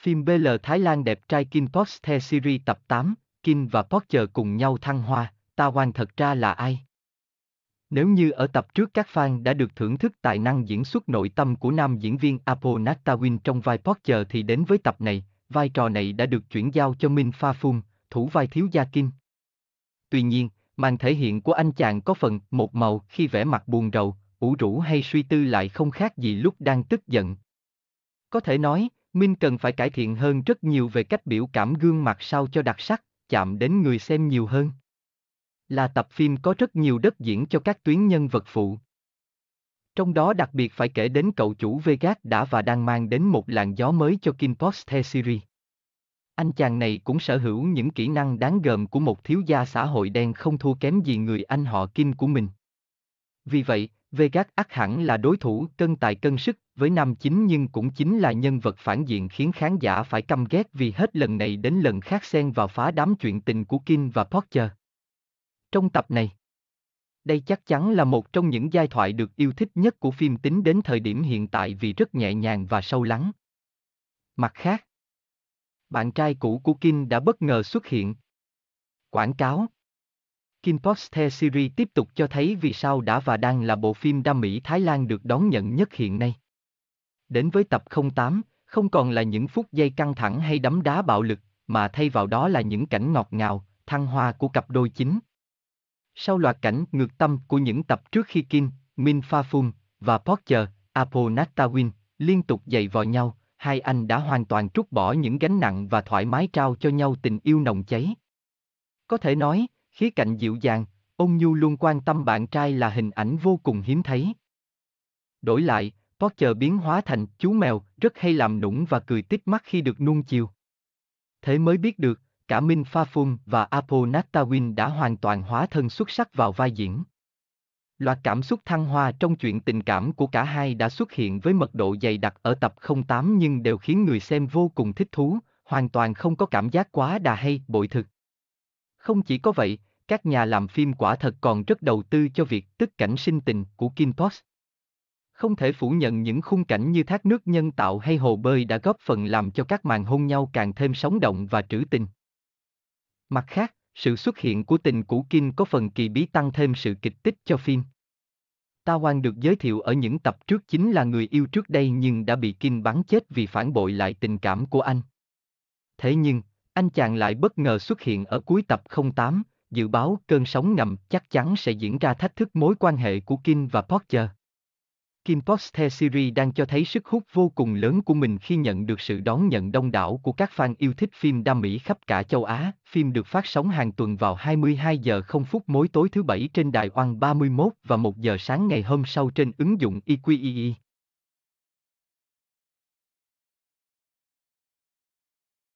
Phim BL Thái Lan đẹp trai Kim Post The Series tập 8, Kim và Poster cùng nhau thăng hoa, Ta Wan thật ra là ai? Nếu như ở tập trước các fan đã được thưởng thức tài năng diễn xuất nội tâm của nam diễn viên Apo natawin trong vai Poster thì đến với tập này, vai trò này đã được chuyển giao cho Min Pha Phun, thủ vai thiếu gia Kim. Tuy nhiên, màn thể hiện của anh chàng có phần một màu khi vẻ mặt buồn rầu, ủ rũ hay suy tư lại không khác gì lúc đang tức giận. Có thể nói, Minh cần phải cải thiện hơn rất nhiều về cách biểu cảm gương mặt sao cho đặc sắc, chạm đến người xem nhiều hơn. Là tập phim có rất nhiều đất diễn cho các tuyến nhân vật phụ. Trong đó đặc biệt phải kể đến cậu chủ Vegas đã và đang mang đến một làn gió mới cho Kim Post series. Anh chàng này cũng sở hữu những kỹ năng đáng gờm của một thiếu gia xã hội đen không thua kém gì người anh họ Kim của mình. Vì vậy, Vegas ác hẳn là đối thủ cân tài cân sức với nam chính nhưng cũng chính là nhân vật phản diện khiến khán giả phải căm ghét vì hết lần này đến lần khác xen vào phá đám chuyện tình của Kim và Porter. Trong tập này, đây chắc chắn là một trong những giai thoại được yêu thích nhất của phim tính đến thời điểm hiện tại vì rất nhẹ nhàng và sâu lắng. Mặt khác, bạn trai cũ của Kim đã bất ngờ xuất hiện. Quảng cáo Kim Poster Series tiếp tục cho thấy vì sao đã và đang là bộ phim đam mỹ Thái Lan được đón nhận nhất hiện nay. Đến với tập 08, không còn là những phút giây căng thẳng hay đấm đá bạo lực, mà thay vào đó là những cảnh ngọt ngào, thăng hoa của cặp đôi chính. Sau loạt cảnh ngược tâm của những tập trước khi Kim, Min Fa Phum và Porcher, Apo Natawin liên tục giày vò nhau, hai anh đã hoàn toàn trút bỏ những gánh nặng và thoải mái trao cho nhau tình yêu nồng cháy. Có thể nói, khía cạnh dịu dàng, ông Nhu luôn quan tâm bạn trai là hình ảnh vô cùng hiếm thấy. Đổi lại, Potter biến hóa thành chú mèo, rất hay làm nũng và cười tít mắt khi được nuông chiều. Thế mới biết được, cả Min Pha Phun và Apo Nattawin đã hoàn toàn hóa thân xuất sắc vào vai diễn. Loạt cảm xúc thăng hoa trong chuyện tình cảm của cả hai đã xuất hiện với mật độ dày đặc ở tập 08 nhưng đều khiến người xem vô cùng thích thú, hoàn toàn không có cảm giác quá đà hay bội thực. Không chỉ có vậy, các nhà làm phim quả thật còn rất đầu tư cho việc tức cảnh sinh tình của Kim Post. Không thể phủ nhận những khung cảnh như thác nước nhân tạo hay hồ bơi đã góp phần làm cho các màn hôn nhau càng thêm sống động và trữ tình. Mặt khác, sự xuất hiện của tình cũ Kim có phần kỳ bí tăng thêm sự kịch tích cho phim. Ta Wan được giới thiệu ở những tập trước chính là người yêu trước đây nhưng đã bị Kim bắn chết vì phản bội lại tình cảm của anh. Thế nhưng, anh chàng lại bất ngờ xuất hiện ở cuối tập 08, dự báo cơn sóng ngầm chắc chắn sẽ diễn ra thách thức mối quan hệ của Kim và Porter. Kim Poste series đang cho thấy sức hút vô cùng lớn của mình khi nhận được sự đón nhận đông đảo của các fan yêu thích phim đam mỹ khắp cả châu Á. Phim được phát sóng hàng tuần vào 22 giờ 0 phút mỗi tối thứ Bảy trên đài Oan 31 và 1 giờ sáng ngày hôm sau trên ứng dụng EQEE.